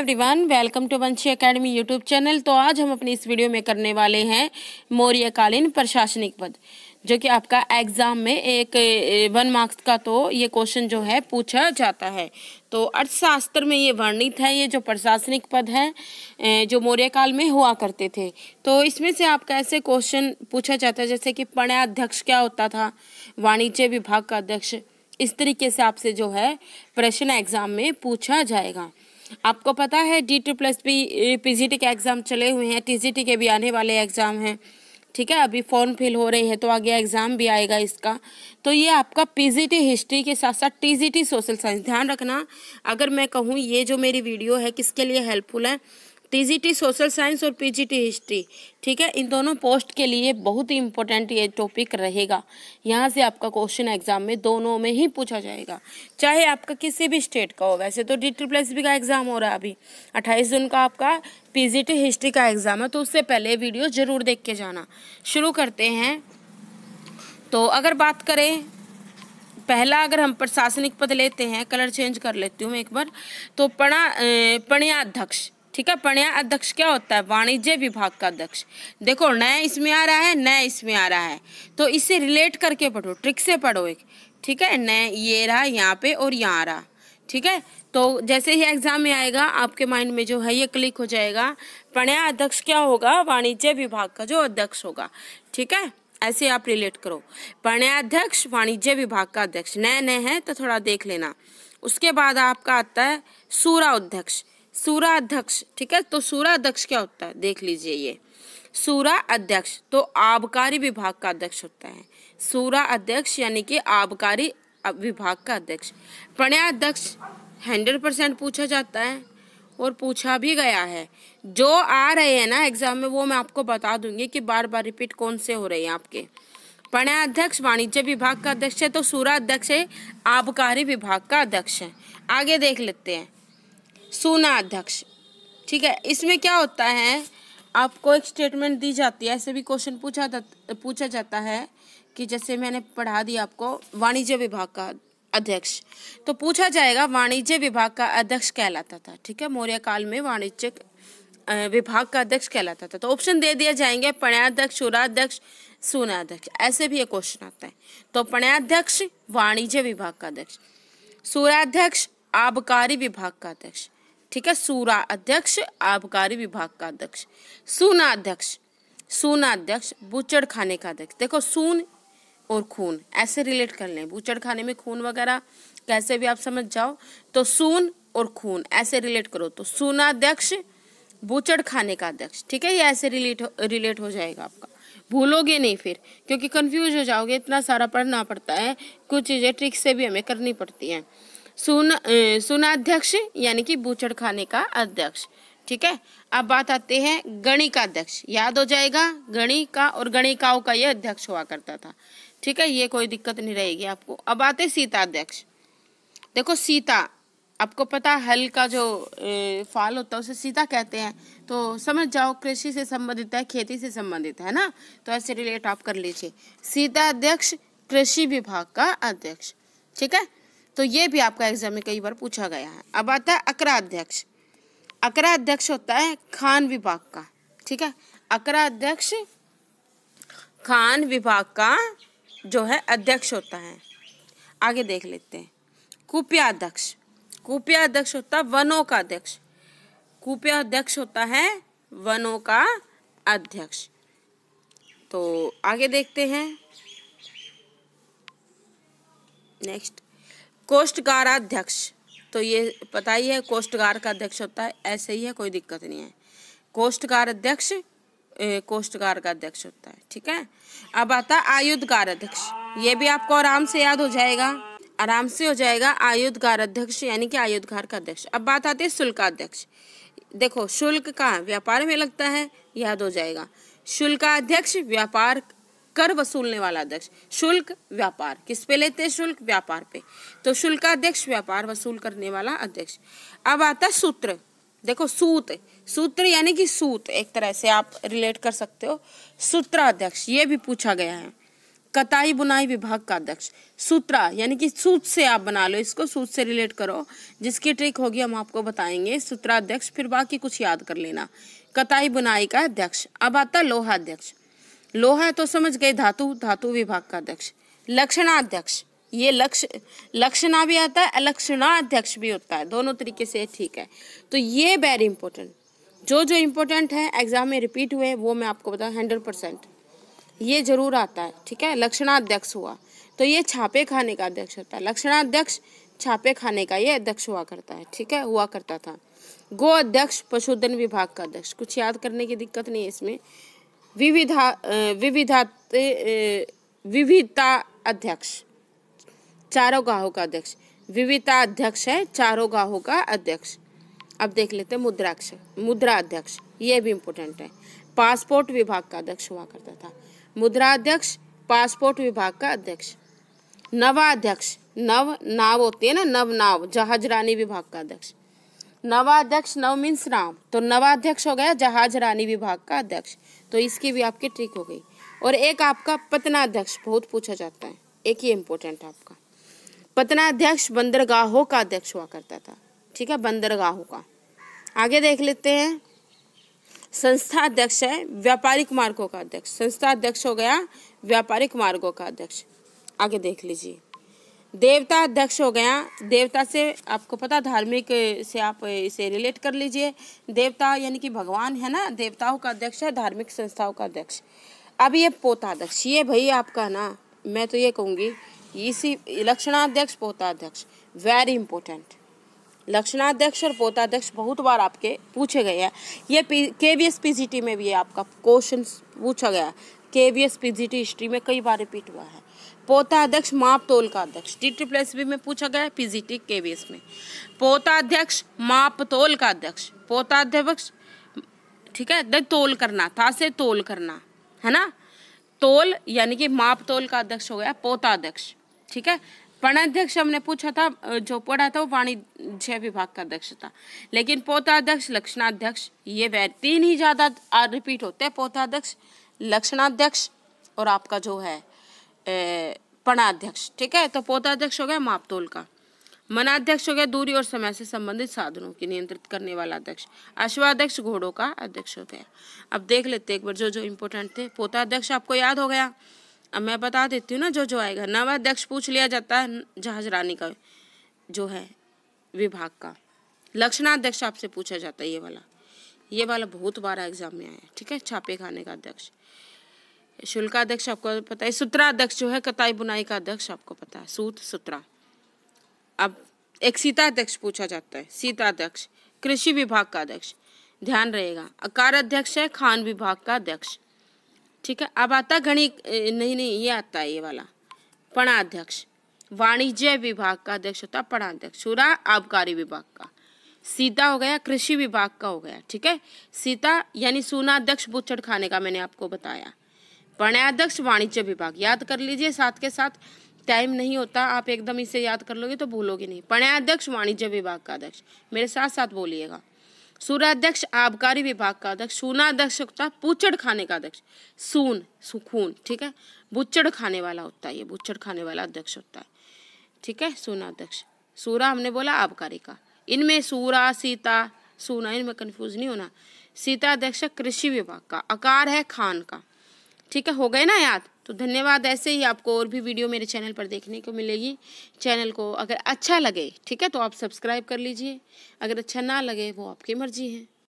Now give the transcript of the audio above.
everyone welcome to Vanshi academy YouTube channel तो आज हम अपनी इस वीडियो में करने वाले हैं मौर्यकालीन प्रशासनिक पद जो कि आपका एग्जाम में एक वन मार्क्स का तो ये क्वेश्चन जो है पूछा जाता है तो अर्थशास्त्र में ये वर्णित है ये जो प्रशासनिक पद है जो मौर्य काल में हुआ करते थे तो इसमें से आपका ऐसे क्वेश्चन पूछा जाता है जैसे कि अध्यक्ष क्या होता था वाणिज्य विभाग का अध्यक्ष इस तरीके से आपसे जो है प्रश्न एग्जाम में पूछा जाएगा आपको पता है D two plus P P G T के एग्ज़ाम चले हुए हैं टी जी टी के भी आने वाले एग्ज़ाम हैं ठीक है अभी फॉर्म फिल हो रही है तो आगे एग्ज़ाम भी आएगा इसका तो ये आपका पीजीटी हिस्ट्री के साथ साथ टीजीटी सोशल साइंस ध्यान रखना अगर मैं कहूँ ये जो मेरी वीडियो है किसके लिए हेल्पफुल है टीजीटी सोशल साइंस और पीजीटी हिस्ट्री ठीक है इन दोनों पोस्ट के लिए बहुत ही इंपॉर्टेंट ये टॉपिक रहेगा यहाँ से आपका क्वेश्चन एग्जाम में दोनों में ही पूछा जाएगा चाहे आपका किसी भी स्टेट का हो वैसे तो डी ट्रिपल एस बी का एग्ज़ाम हो रहा है अभी अट्ठाईस जून का आपका पीजीटी हिस्ट्री का एग्ज़ाम है तो उससे पहले वीडियो ज़रूर देख के जाना शुरू करते हैं तो अगर बात करें पहला अगर हम प्रशासनिक पद लेते हैं कलर चेंज कर लेती हूँ मैं एक बार तो पणा पणयाध्यक्ष ठीक है प्रणय अध्यक्ष क्या होता है वाणिज्य विभाग का अध्यक्ष देखो नया इसमें आ रहा है नया इसमें आ रहा है तो इसे रिलेट करके पढ़ो ट्रिक से पढ़ो एक ठीक है नए ये रहा यहाँ पे और यहाँ रहा ठीक है तो जैसे ही एग्जाम में आएगा आपके माइंड में जो है ये क्लिक हो जाएगा प्रणय अध्यक्ष क्या होगा वाणिज्य विभाग का जो अध्यक्ष होगा ठीक है ऐसे आप रिलेट करो प्रणय अध्यक्ष वाणिज्य विभाग का अध्यक्ष नए नए हैं तो थोड़ा देख लेना उसके बाद आपका आता है सूरा अध्यक्ष अध्यक्ष ठीक है तो सूरा अध्यक्ष क्या होता है देख लीजिए ये सूरा अध्यक्ष तो आबकारी विभाग का अध्यक्ष होता है सूरा अध्यक्ष यानी कि आबकारी विभाग का अध्यक्ष प्रणयाध्यक्ष हंड्रेड परसेंट पूछा जाता है और पूछा भी गया है जो आ रहे हैं ना एग्जाम में वो मैं आपको बता दूंगी कि बार बार रिपीट कौन से हो रहे हैं आपके प्रणय अध्यक्ष वाणिज्य विभाग का अध्यक्ष है तो सूरा अध्यक्ष है आबकारी विभाग का अध्यक्ष है आगे देख लेते हैं सूना अध्यक्ष ठीक है इसमें क्या होता है आपको एक स्टेटमेंट दी जाती है ऐसे भी क्वेश्चन पूछा पूछा जाता है कि जैसे मैंने पढ़ा दिया आपको वाणिज्य विभाग का अध्यक्ष तो पूछा जाएगा वाणिज्य विभाग का अध्यक्ष कहलाता था ठीक है मौर्य काल में वाणिज्य विभाग का अध्यक्ष कहलाता था तो ऑप्शन दे दिया जाएंगे प्रणयाध्यक्ष शुराध्यक्ष सूनाध्यक्ष ऐसे भी ये क्वेश्चन आता है तो पणयाध्यक्ष वाणिज्य विभाग का अध्यक्ष सूराध्यक्ष आबकारी विभाग का अध्यक्ष ठीक है सूरा अध्यक्ष आबकारी विभाग का अध्यक्ष सूना अध्यक्ष सूना अध्यक्ष बुचड़ खाने का अध्यक्ष देखो सून और खून ऐसे रिलेट कर लें बुचड़ खाने में खून वगैरह कैसे भी आप समझ जाओ तो सून और खून ऐसे रिलेट करो तो सूना अध्यक्ष बूचड़ खाने का अध्यक्ष ठीक है ये ऐसे रिलेट रिलेट हो जाएगा आपका भूलोगे नहीं फिर क्योंकि कंफ्यूज हो जाओगे इतना सारा पढ़ना पड़ता है कुछ चीज़ें ट्रिक से भी हमें करनी पड़ती हैं सुन सुनाध्यक्ष यानी कि बूचड़खाने का अध्यक्ष ठीक है अब बात आते हैं गणिकाध्यक्ष याद हो जाएगा गणिका और गणिकाओं का ये अध्यक्ष हुआ करता था ठीक है ये कोई दिक्कत नहीं रहेगी आपको अब आते सीता अध्यक्ष देखो सीता आपको पता हल का जो फाल होता है उसे सीता कहते हैं तो समझ जाओ कृषि से संबंधित है खेती से संबंधित है ना तो ऐसे रिलेट आप कर लीजिए सीता अध्यक्ष कृषि विभाग का अध्यक्ष ठीक है तो ये भी आपका एग्जाम में कई बार पूछा गया है अब आता है अकरा अध्यक्ष अकरा अध्यक्ष होता है खान विभाग का ठीक है अकरा अध्यक्ष खान विभाग का जो है अध्यक्ष होता है आगे देख लेते हैं कुपिया अध्यक्ष कुपिया अध्यक्ष होता है वनों का अध्यक्ष कुपिया अध्यक्ष होता है वनों का अध्यक्ष तो आगे देखते हैं नेक्स्ट अध्यक्ष तो ये पता ही है कोष्टकार का अध्यक्ष होता है ऐसे ही है कोई दिक्कत नहीं है कोष्टकार अध्यक्ष कोष्टकार का अध्यक्ष होता है ठीक है अब आता है आयुधकार अध्यक्ष ये भी आपको आराम से याद हो जाएगा आराम से हो जाएगा आयुधकार अध्यक्ष यानी कि आयुधकार का अध्यक्ष अब बात आती है शुल्काध्यक्ष देखो शुल्क का व्यापार में लगता है याद हो जाएगा शुल्काध्यक्ष व्यापार कर वसूलने वाला अध्यक्ष शुल्क व्यापार किस पे लेते हैं शुल्क व्यापार पे तो शुल्क अध्यक्ष व्यापार वसूल करने वाला अध्यक्ष अब आता है सूत्र देखो सूत सूत्र यानी कि सूत एक तरह से आप रिलेट कर सकते हो सूत्राध्यक्ष ये भी पूछा गया है कताई बुनाई विभाग का अध्यक्ष सूत्रा यानी कि सूत से आप बना लो इसको सूत से रिलेट करो जिसकी ट्रिक होगी हम आपको बताएंगे सूत्राध्यक्ष फिर बाकी कुछ याद कर लेना कताई बुनाई का अध्यक्ष अब आता लोहा अध्यक्ष लोहा है तो समझ गए धातु धातु विभाग का अध्यक्ष लक्षणाध्यक्ष ये लक्ष लक्षणा भी आता है अध्यक्ष भी होता है दोनों तरीके से ठीक है तो ये वेरी इंपॉर्टेंट जो जो इम्पोर्टेंट है एग्जाम में रिपीट हुए वो मैं आपको बताऊँ हंड्रेड परसेंट ये जरूर आता है ठीक है लक्षणाध्यक्ष हुआ तो ये छापे खाने का अध्यक्ष होता है लक्षणाध्यक्ष छापे खाने का ये अध्यक्ष हुआ करता है ठीक है हुआ करता था गो अध्यक्ष पशुधन विभाग का अध्यक्ष कुछ याद करने की दिक्कत नहीं है इसमें विविधा विविधाते विविधता अध्यक्ष चारों गाहों का अध्यक्ष विविधता अध्यक्ष है चारों गाहों का अध्यक्ष अब देख लेते हैं मुद्राक्ष मुद्रा अध्यक्ष ये भी इम्पोर्टेंट है पासपोर्ट विभाग का अध्यक्ष हुआ करता था मुद्रा अध्यक्ष पासपोर्ट विभाग का अध्यक्ष नवा अध्यक्ष नव नाव होती है ना नव नाव जहाजरानी विभाग का अध्यक्ष नवाध्यक्ष नव मीन्स राम तो नवाध्यक्ष हो गया जहाज रानी विभाग का अध्यक्ष तो इसकी भी आपकी ट्रिक हो गई और एक आपका पतनाध्यक्ष बहुत पूछा जाता है एक ही इम्पोर्टेंट आपका पतनाध्यक्ष बंदरगाहों का अध्यक्ष हुआ करता था ठीक है बंदरगाहों का आगे देख लेते हैं संस्था अध्यक्ष है व्यापारिक मार्गों का अध्यक्ष संस्था अध्यक्ष हो गया व्यापारिक मार्गों का अध्यक्ष आगे देख लीजिए देवता अध्यक्ष हो गया देवता से आपको पता धार्मिक से आप इसे रिलेट कर लीजिए देवता यानी कि भगवान है ना देवताओं का अध्यक्ष है धार्मिक संस्थाओं का अध्यक्ष अब ये पोताध्यक्ष ये भाई आपका ना मैं तो ये कहूँगी इसी लक्षणाध्यक्ष पोताध्यक्ष वेरी इंपॉर्टेंट लक्षणाध्यक्ष और पोताध्यक्ष बहुत बार आपके पूछे गए हैं ये K V S P G T में भी आपका क्वेश्चन पूछा गया K V S P G T history में कई बार रिपीट हुआ है पोता अध्यक्ष माप तोल का अध्यक्ष डी ट्रिप्लस बी में पूछा गया पीजीटी केवीएस में पोता अध्यक्ष माप तोल का अध्यक्ष पोता अध्यक्ष ठीक है देख तोल करना था से तोल करना है ना तोल यानी कि माप तोल का अध्यक्ष हो गया पोता अध्यक्ष ठीक है अध्यक्ष हमने पूछा था जो पढ़ा था वो वाणिज्य विभाग का अध्यक्ष था लेकिन पोता अध्यक्ष लक्षणाध्यक्ष ये वे तीन ही ज़्यादा रिपीट होते हैं पोता अध्यक्ष लक्षणाध्यक्ष और आपका जो है पणाध्यक्ष ठीक है तो पोताध्यक्ष हो गया मापतोल का मनाध्यक्ष हो गया दूरी और समय से संबंधित साधनों की नियंत्रित करने वाला अध्यक्ष अश्वाध्यक्ष घोड़ों का अध्यक्ष हो गया अब देख लेते एक बार जो जो इम्पोर्टेंट थे पोताध्यक्ष आपको याद हो गया अब मैं बता देती हूँ ना जो जो आएगा नवाध्यक्ष पूछ लिया जाता है जहाज रानी का जो है विभाग का लक्षणाध्यक्ष आपसे पूछा जाता है ये वाला ये वाला बहुत बार एग्जाम में आया ठीक है छापे खाने का अध्यक्ष अध्यक्ष आपको पता है सूत्राध्यक्ष जो है कताई बुनाई का अध्यक्ष आपको पता है सूत सूत्रा अब एक सीता अध्यक्ष पूछा जाता है सीता अध्यक्ष कृषि विभाग का अध्यक्ष ध्यान रहेगा अकार अध्यक्ष है खान विभाग का अध्यक्ष ठीक है अब आता गणित नहीं नहीं ये आता है ये वाला पणा अध्यक्ष वाणिज्य विभाग का अध्यक्ष होता है पणाध्यक्ष अध्यक्ष रहा आबकारी विभाग का सीता हो गया कृषि विभाग का हो गया ठीक है सीता यानी सूना अध्यक्ष बुच्छड़ खाने का मैंने आपको बताया वर्णाध्यक्ष वाणिज्य विभाग याद कर लीजिए साथ के साथ टाइम नहीं होता आप एकदम इसे याद कर लोगे तो भूलोगे नहीं पणयाध्यक्ष वाणिज्य विभाग का अध्यक्ष मेरे साथ साथ बोलिएगा सूर्याध्यक्ष आबकारी विभाग का अध्यक्ष सूनाध्यक्ष होता है पूचड़ खाने का अध्यक्ष सून सुखून ठीक है बुच्चड़ खाने वाला होता है ये बुच्चड़ खाने वाला अध्यक्ष होता है ठीक है सूनाध्यक्ष सूरा हमने बोला आबकारी का इनमें सूरा सीता सूना इनमें कन्फ्यूज नहीं होना सीता अध्यक्ष कृषि विभाग का आकार है खान का ठीक है हो गए ना याद तो धन्यवाद ऐसे ही आपको और भी वीडियो मेरे चैनल पर देखने को मिलेगी चैनल को अगर अच्छा लगे ठीक है तो आप सब्सक्राइब कर लीजिए अगर अच्छा ना लगे वो आपकी मर्जी है